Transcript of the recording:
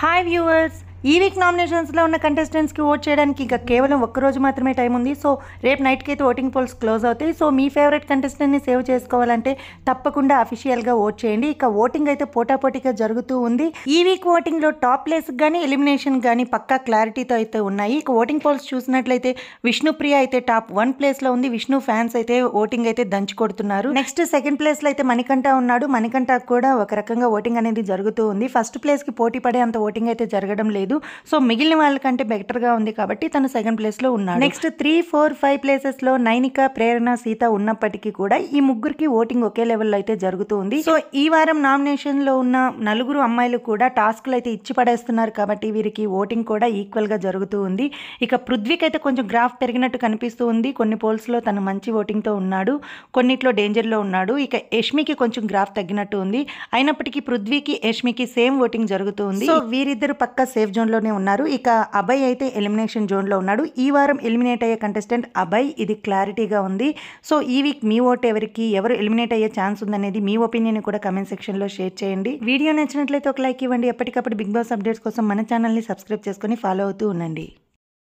Hi viewers, ఈ week నామినేషన్స్లో ఉన్న కంటెస్టెంట్స్కి ఓట్ చేయడానికి ఇంకా కేవలం ఒక్కరోజు మాత్రమే టైం ఉంది సో రేపు నైట్కి అయితే ఓటింగ్ పోల్స్ క్లోజ్ అవుతాయి సో మీ ఫేవరెట్ కంటెస్టెంట్ని సేవ్ చేసుకోవాలంటే తప్పకుండా అఫీషియల్గా ఓట్ చేయండి ఇక ఓటింగ్ అయితే పోటాపోటీగా జరుగుతూ ఉంది ఈ వీక్ ఓటింగ్లో టాప్ ప్లేస్కి కానీ ఎలిమినేషన్ కానీ పక్కా క్లారిటీతో అయితే ఉన్నాయి ఇక ఓటింగ్ పోల్స్ చూసినట్లయితే విష్ణుప్రియ అయితే టాప్ వన్ ప్లేస్లో ఉంది విష్ణు ఫ్యాన్స్ అయితే ఓటింగ్ అయితే దంచి కొడుతున్నారు నెక్స్ట్ సెకండ్ ప్లేస్లో అయితే మణికంఠ ఉన్నాడు మణికంఠ కూడా ఒక రకంగా ఓటింగ్ అనేది జరుగుతూ ఉంది ఫస్ట్ ప్లేస్కి పోటీ పడే అంత ఓటింగ్ అయితే జరగడం లేదు లేదు సో మిగిలిన వాళ్ళకంటే బెటర్గా ఉంది కాబట్టి తను సెకండ్ ప్లేస్లో ఉన్నాడు నెక్స్ట్ త్రీ ఫోర్ ఫైవ్ ప్లేసెస్లో నైనిక ప్రేరణ సీత ఉన్నప్పటికీ కూడా ఈ ముగ్గురికి ఓటింగ్ ఒకే లెవెల్లో అయితే జరుగుతుంది సో ఈ వారం నామినేషన్లో ఉన్న నలుగురు అమ్మాయిలు కూడా టాస్క్లు అయితే ఇచ్చి పడేస్తున్నారు కాబట్టి వీరికి ఓటింగ్ కూడా ఈక్వల్గా జరుగుతూ ఉంది ఇక పృథ్వీకి అయితే కొంచెం గ్రాఫ్ పెరిగినట్టు కనిపిస్తూ ఉంది కొన్ని పోల్స్లో తను మంచి ఓటింగ్తో ఉన్నాడు కొన్నిట్లో డేంజర్లో ఉన్నాడు ఇక యష్మికి కొంచెం గ్రాఫ్ తగ్గినట్టు ఉంది అయినప్పటికీ పృథ్వీకి యష్మికి సేమ్ ఓటింగ్ జరుగుతూ ఉంది సో వీరిద్దరు పక్క సేఫ్ జోన్లోనే ఉన్నారు ఇక అభయ్ అయితే ఎలిమినేషన్ జోన్లో ఉన్నాడు ఈ వారం ఎలిమినేట్ అయ్యే కంటెస్టెంట్ అభయ్ ఇది క్లారిటీగా ఉంది సో ఈ వీక్ మీ ఓట్ ఎవరికి ఎవరు ఎలిమినేట్ అయ్యే ఛాన్స్ ఉందనేది మీ ఒపీనియన్ కూడా కమెంట్ సెక్షన్లో షేర్ చేయండి వీడియో నచ్చినట్లయితే ఒక లైక్ ఇవ్వండి ఎప్పటికప్పుడు బిగ్ బాస్ అప్డేట్స్ కోసం మన ఛానల్ని సబ్స్క్రైబ్ చేసుకొని ఫాలో అవుతూ ఉండండి